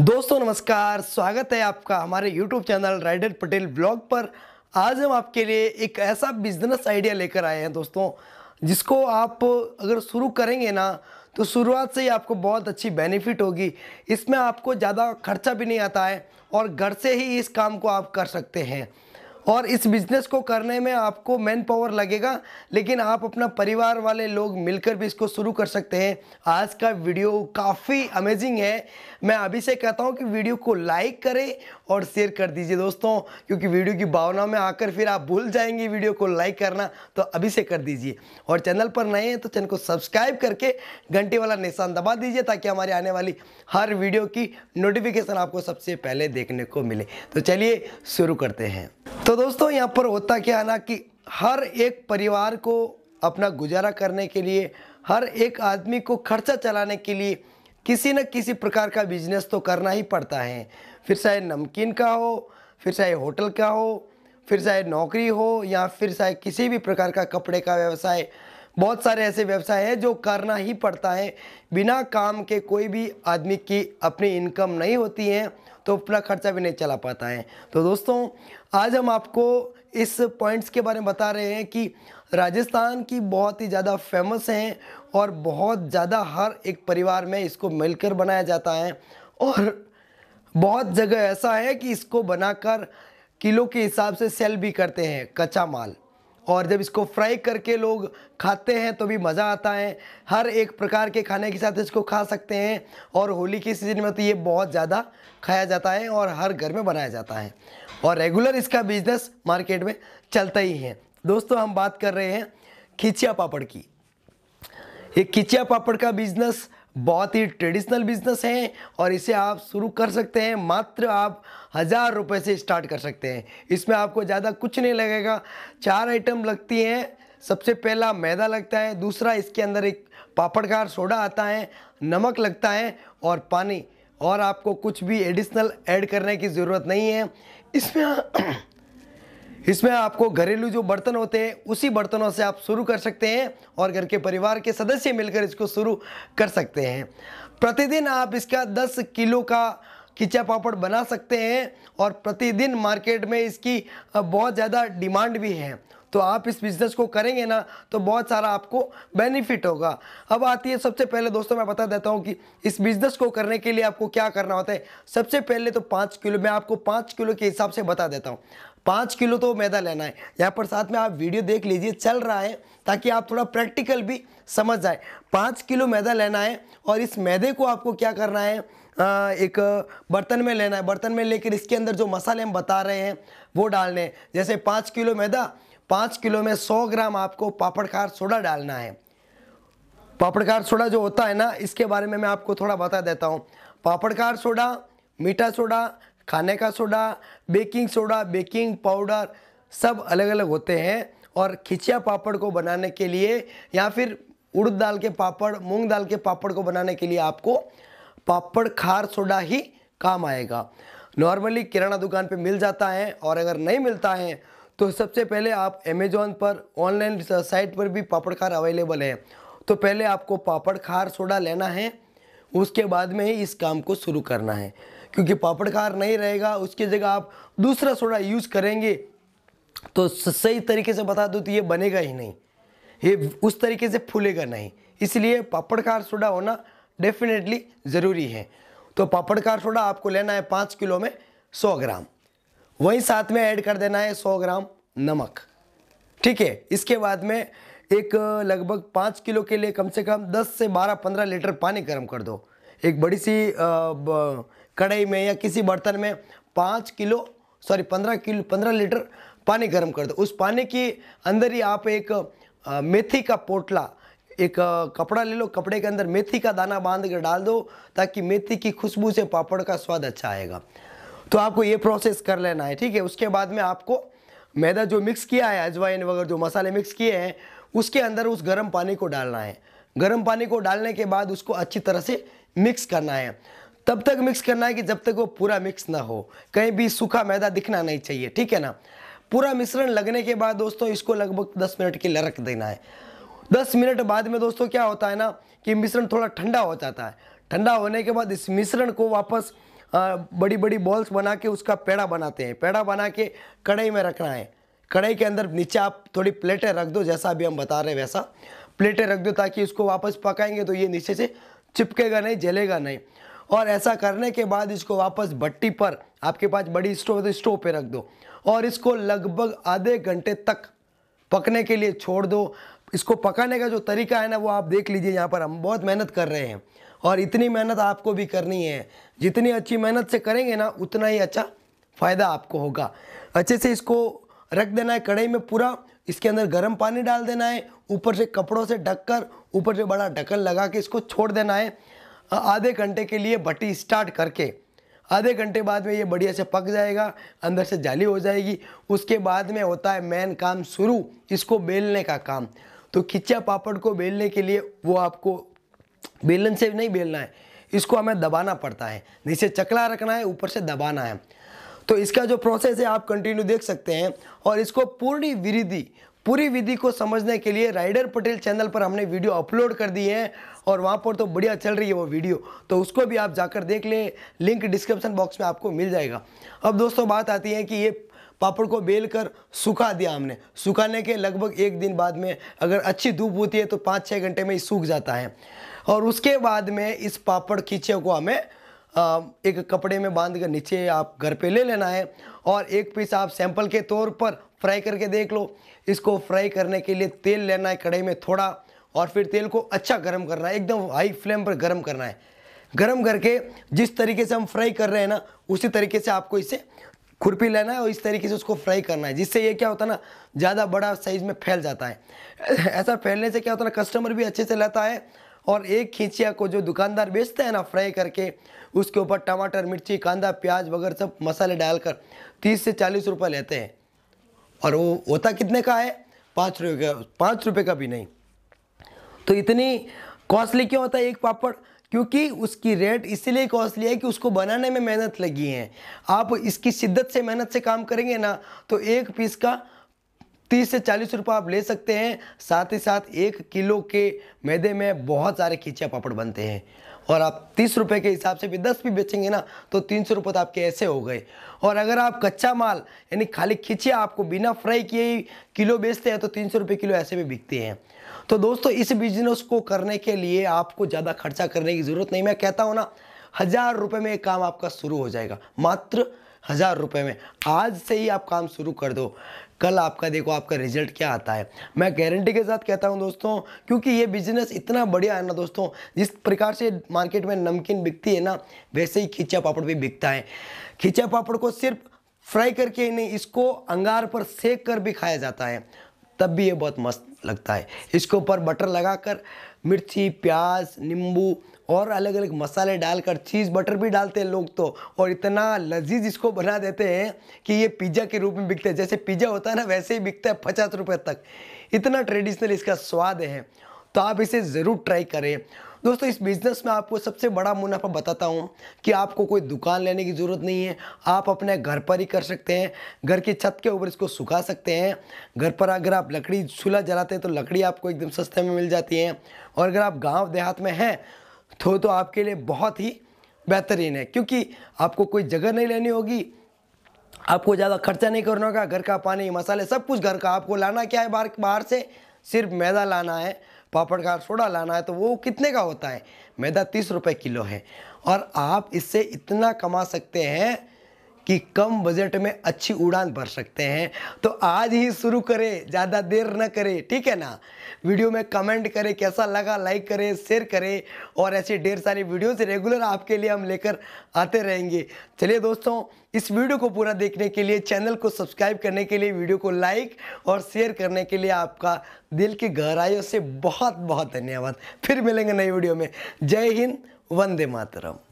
दोस्तों नमस्कार स्वागत है आपका हमारे YouTube channel rider Patel blog पर आज हम आपके लिए एक ऐसा बिजनेस आइडिया लेकर आए हैं दोस्तों जिसको आप अगर शुरू करेंगे ना तो शुरुआत से ही आपको बहुत अच्छी बेनिफिट होगी इसमें आपको ज़्यादा खर्चा भी नहीं आता है और घर से ही इस काम को आप कर सकते हैं और इस बिज़नेस को करने में आपको मैन पावर लगेगा लेकिन आप अपना परिवार वाले लोग मिलकर भी इसको शुरू कर सकते हैं आज का वीडियो काफ़ी अमेजिंग है मैं अभी से कहता हूँ कि वीडियो को लाइक करें और शेयर कर दीजिए दोस्तों क्योंकि वीडियो की भावना में आकर फिर आप भूल जाएंगे वीडियो को लाइक करना तो अभी से कर दीजिए और चैनल पर नए हैं तो चैनल को सब्सक्राइब करके घंटे वाला निशान दबा दीजिए ताकि हमारी आने वाली हर वीडियो की नोटिफिकेशन आपको सबसे पहले देखने को मिले तो चलिए शुरू करते हैं तो दोस्तों यहाँ पर होता क्या है ना कि हर एक परिवार को अपना गुजारा करने के लिए हर एक आदमी को खर्चा चलाने के लिए किसी न किसी प्रकार का बिजनेस तो करना ही पड़ता है फिर चाहे नमकीन का हो फिर चाहे होटल का हो फिर चाहे नौकरी हो या फिर चाहे किसी भी प्रकार का कपड़े का व्यवसाय बहुत सारे ऐसे व्यवसाय हैं जो करना ही पड़ता है बिना काम के कोई भी आदमी की अपनी इनकम नहीं होती है तो अपना खर्चा भी नहीं चला पाता है तो दोस्तों आज हम आपको इस पॉइंट्स के बारे में बता रहे हैं कि राजस्थान की बहुत ही ज़्यादा फेमस हैं और बहुत ज़्यादा हर एक परिवार में इसको मिलकर बनाया जाता है और बहुत जगह ऐसा है कि इसको बनाकर किलो के हिसाब से सेल भी करते हैं कच्चा माल और जब इसको फ्राई करके लोग खाते हैं तो भी मज़ा आता है हर एक प्रकार के खाने के साथ इसको खा सकते हैं और होली के सीज़न में तो ये बहुत ज़्यादा खाया जाता है और हर घर में बनाया जाता है और रेगुलर इसका बिजनेस मार्केट में चलता ही है दोस्तों हम बात कर रहे हैं खिचिया पापड़ की ये खिचिया पापड़ का बिजनेस बहुत ही ट्रेडिशनल बिजनेस है और इसे आप शुरू कर सकते हैं मात्र आप हज़ार रुपये से स्टार्ट कर सकते हैं इसमें आपको ज़्यादा कुछ नहीं लगेगा चार आइटम लगती हैं सबसे पहला मैदा लगता है दूसरा इसके अंदर एक पापड़कार सोडा आता है नमक लगता है और पानी और आपको कुछ भी एडिशनल ऐड करने की ज़रूरत नहीं है इसमें इसमें आपको घरेलू जो बर्तन होते हैं उसी बर्तनों से आप शुरू कर सकते हैं और घर के परिवार के सदस्य मिलकर इसको शुरू कर सकते हैं प्रतिदिन आप इसका 10 किलो का खिंचा पापड़ बना सकते हैं और प्रतिदिन मार्केट में इसकी बहुत ज़्यादा डिमांड भी है तो आप इस बिज़नेस को करेंगे ना तो बहुत सारा आपको बेनिफिट होगा अब आती है सबसे पहले दोस्तों मैं बता देता हूँ कि इस बिज़नेस को करने के लिए आपको क्या करना होता है सबसे पहले तो पाँच किलो मैं आपको पाँच किलो के हिसाब से बता देता हूँ पाँच किलो तो मैदा लेना है यहाँ पर साथ में आप वीडियो देख लीजिए चल रहा है ताकि आप थोड़ा प्रैक्टिकल भी समझ जाए पाँच किलो मैदा लेना है और इस मैदे को आपको क्या करना है आ, एक बर्तन में लेना है बर्तन में लेकर इसके अंदर जो मसाले हम बता रहे हैं वो डालने हैं जैसे पाँच किलो मैदा पाँच किलो में सौ ग्राम आपको पापड़कार सोडा डालना है पापड़कार सोडा जो होता है ना इसके बारे में मैं आपको थोड़ा बता देता हूँ पापड़कार सोडा मीठा सोडा खाने का soda baking soda baking powder सब अलग अलग होते हैं और खिचिया पापड़ को बनाने के लिए या फिर उड़द दाल के पापड़ मूंग दाल के पापड़ को बनाने के लिए आपको पापड़ खार सोडा ही काम आएगा नॉर्मली किराना दुकान पे मिल जाता है और अगर नहीं मिलता है तो सबसे पहले आप अमेजोन पर ऑनलाइन साइट पर भी पापड़ खार अवेलेबल है तो पहले आपको पापड़ खार सोडा लेना है उसके बाद में ही इस काम को शुरू करना है क्योंकि पापड़ खार नहीं रहेगा उसकी जगह आप दूसरा सोडा यूज़ करेंगे तो सही तरीके से बता दो तो ये बनेगा ही नहीं ये उस तरीके से फूलेगा नहीं इसलिए पापड़कार सोडा होना डेफिनेटली ज़रूरी है तो पापड़कार सोडा आपको लेना है पाँच किलो में सौ ग्राम वहीं साथ में ऐड कर देना है 100 ग्राम नमक ठीक है इसके बाद में एक लगभग पाँच किलो के लिए कम से कम 10 से 12 15 लीटर पानी गर्म कर दो एक बड़ी सी कढ़ाई में या किसी बर्तन में पाँच किलो सॉरी पंद्रह किलो पंद्रह लीटर पानी गर्म कर दो उस पानी के अंदर ही आप एक मेथी का पोटला एक कपड़ा ले लो कपड़े के अंदर मेथी का दाना बांध कर डाल दो ताकि मेथी की खुशबू से पापड़ का स्वाद अच्छा आएगा तो आपको ये प्रोसेस कर लेना है ठीक है उसके बाद में आपको मैदा जो मिक्स किया है अजवाइन वगैरह जो मसाले मिक्स किए हैं उसके अंदर उस गर्म पानी को डालना है गर्म पानी को डालने के बाद उसको अच्छी तरह से मिक्स करना है तब तक मिक्स करना है कि जब तक वो पूरा मिक्स ना हो कहीं भी सूखा मैदा दिखना नहीं चाहिए ठीक है ना पूरा मिश्रण लगने के बाद दोस्तों इसको लगभग 10 मिनट के लिए रख देना है 10 मिनट बाद में दोस्तों क्या होता है ना कि मिश्रण थोड़ा ठंडा हो जाता है ठंडा होने के बाद इस मिश्रण को वापस बड़ी बड़ी बॉल्स बना के उसका पेड़ा बनाते हैं पेड़ा बना के कढ़ाई में रखना है कढ़ाई के अंदर नीचे आप थोड़ी प्लेटें रख दो जैसा अभी हम बता रहे हैं वैसा प्लेटें रख दो ताकि उसको वापस पकाएंगे तो ये नीचे से चिपकेगा नहीं जलेगा नहीं और ऐसा करने के बाद इसको वापस भट्टी पर आपके पास बड़ी स्टोव है तो स्टोव पे रख दो और इसको लगभग आधे घंटे तक पकने के लिए छोड़ दो इसको पकाने का जो तरीका है ना वो आप देख लीजिए यहाँ पर हम बहुत मेहनत कर रहे हैं और इतनी मेहनत आपको भी करनी है जितनी अच्छी मेहनत से करेंगे ना उतना ही अच्छा फ़ायदा आपको होगा अच्छे से इसको रख देना है कढ़ाई में पूरा इसके अंदर गर्म पानी डाल देना है ऊपर से कपड़ों से ढक कर ऊपर से बड़ा ढक्कन लगा के इसको छोड़ देना है आधे घंटे के लिए भट्टी स्टार्ट करके आधे घंटे बाद में ये बढ़िया से पक जाएगा अंदर से जाली हो जाएगी उसके बाद में होता है मेन काम शुरू इसको बेलने का काम तो खिचा पापड़ को बेलने के लिए वो आपको बेलन से नहीं बेलना है इसको हमें दबाना पड़ता है नीचे चकला रखना है ऊपर से दबाना है तो इसका जो प्रोसेस है आप कंटिन्यू देख सकते हैं और इसको पूरी विधि पूरी विधि को समझने के लिए राइडर पटेल चैनल पर हमने वीडियो अपलोड कर दी है और वहाँ पर तो बढ़िया चल रही है वो वीडियो तो उसको भी आप जाकर देख लें लिंक डिस्क्रिप्शन बॉक्स में आपको मिल जाएगा अब दोस्तों बात आती है कि ये पापड़ को बेल कर सुखा दिया हमने सुखाने के लगभग एक दिन बाद में अगर अच्छी धूप होती है तो पाँच छः घंटे में ही सूख जाता है और उसके बाद में इस पापड़ खींचे को हमें एक कपड़े में बांध कर नीचे आप घर पे ले लेना है और एक पीस आप सैंपल के तौर पर फ्राई करके देख लो इसको फ्राई करने के लिए तेल लेना है कढ़ाई में थोड़ा और फिर तेल को अच्छा गर्म करना है एकदम हाई फ्लेम पर गर्म करना है गर्म करके जिस तरीके से हम फ्राई कर रहे हैं ना उसी तरीके से आपको इसे खुरपी लेना है और इस तरीके से उसको फ्राई करना है जिससे ये क्या होता है ना ज़्यादा बड़ा साइज़ में फैल जाता है ऐसा फैलने से क्या होता है ना कस्टमर भी अच्छे से लेता है और एक खींचिया को जो दुकानदार बेचता है ना फ्राई करके उसके ऊपर टमाटर मिर्ची कांदा प्याज वगैरह सब मसाले डालकर तीस से चालीस रुपये लेते हैं और वो होता कितने का है पाँच रुपये का पाँच रुपये का भी नहीं तो इतनी कॉस्टली क्यों होता है एक पापड़ क्योंकि उसकी रेट इसीलिए कॉस्टली है कि उसको बनाने में मेहनत लगी है आप इसकी शिद्दत से मेहनत से काम करेंगे ना तो एक पीस का तीस से चालीस रुपये आप ले सकते हैं साथ ही साथ एक किलो के मैदे में बहुत सारे खींचे पापड़ बनते हैं और आप तीस रुपये के हिसाब से भी दस भी बेचेंगे ना तो तीन सौ रुपये तो आपके ऐसे हो गए और अगर आप कच्चा माल यानी खाली खींचे आपको बिना फ्राई किए ही किलो बेचते हैं तो तीन सौ रुपये किलो ऐसे भी बिकते हैं तो दोस्तों इस बिजनेस को करने के लिए आपको ज़्यादा खर्चा करने की ज़रूरत नहीं मैं कहता हूँ ना हज़ार रुपये में एक काम आपका शुरू हो जाएगा मात्र हज़ार रुपये में आज से ही आप काम शुरू कर दो कल आपका देखो आपका रिजल्ट क्या आता है मैं गारंटी के साथ कहता हूँ दोस्तों क्योंकि ये बिजनेस इतना बढ़िया है ना दोस्तों जिस प्रकार से मार्केट में नमकीन बिकती है ना वैसे ही खींचा पापड़ भी बिकता है खींचा पापड़ को सिर्फ फ्राई करके ही नहीं इसको अंगार पर सेक कर भी खाया जाता है तब भी ये बहुत मस्त लगता है इसके ऊपर बटर लगाकर मिर्ची प्याज नींबू और अलग अलग मसाले डालकर चीज़ बटर भी डालते हैं लोग तो और इतना लजीज इसको बना देते हैं कि ये पिज़्ज़ा के रूप में बिकते हैं जैसे पिज़्ज़ा होता है ना वैसे ही बिकता है पचास रुपये तक इतना ट्रेडिशनल इसका स्वाद है तो आप इसे ज़रूर ट्राई करें दोस्तों इस बिज़नेस में आपको सबसे बड़ा मुनाफा बताता हूँ कि आपको कोई दुकान लेने की ज़रूरत नहीं है आप अपने घर पर ही कर सकते हैं घर की छत के ऊपर इसको सुखा सकते हैं घर पर अगर आप लकड़ी चूल्हा जलाते हैं तो लकड़ी आपको एकदम सस्ते में मिल जाती है और अगर आप गांव देहात में हैं तो तो आपके लिए बहुत ही बेहतरीन है क्योंकि आपको कोई जगह नहीं लेनी होगी आपको ज़्यादा खर्चा नहीं करना होगा घर का पानी मसाले सब कुछ घर का आपको लाना क्या है बाहर बाहर से सिर्फ मैदा लाना है पापड़ का सोडा लाना है तो वो कितने का होता है मैदा तीस रुपये किलो है और आप इससे इतना कमा सकते हैं कि कम बजट में अच्छी उड़ान भर सकते हैं तो आज ही शुरू करें ज़्यादा देर न करें ठीक है ना वीडियो में कमेंट करें कैसा लगा लाइक करें शेयर करें और ऐसे ढेर सारी वीडियोस रेगुलर आपके लिए हम लेकर आते रहेंगे चलिए दोस्तों इस वीडियो को पूरा देखने के लिए चैनल को सब्सक्राइब करने के लिए वीडियो को लाइक और शेयर करने के लिए आपका दिल की गहराइयों से बहुत बहुत धन्यवाद फिर मिलेंगे नई वीडियो में जय हिंद वंदे मातरम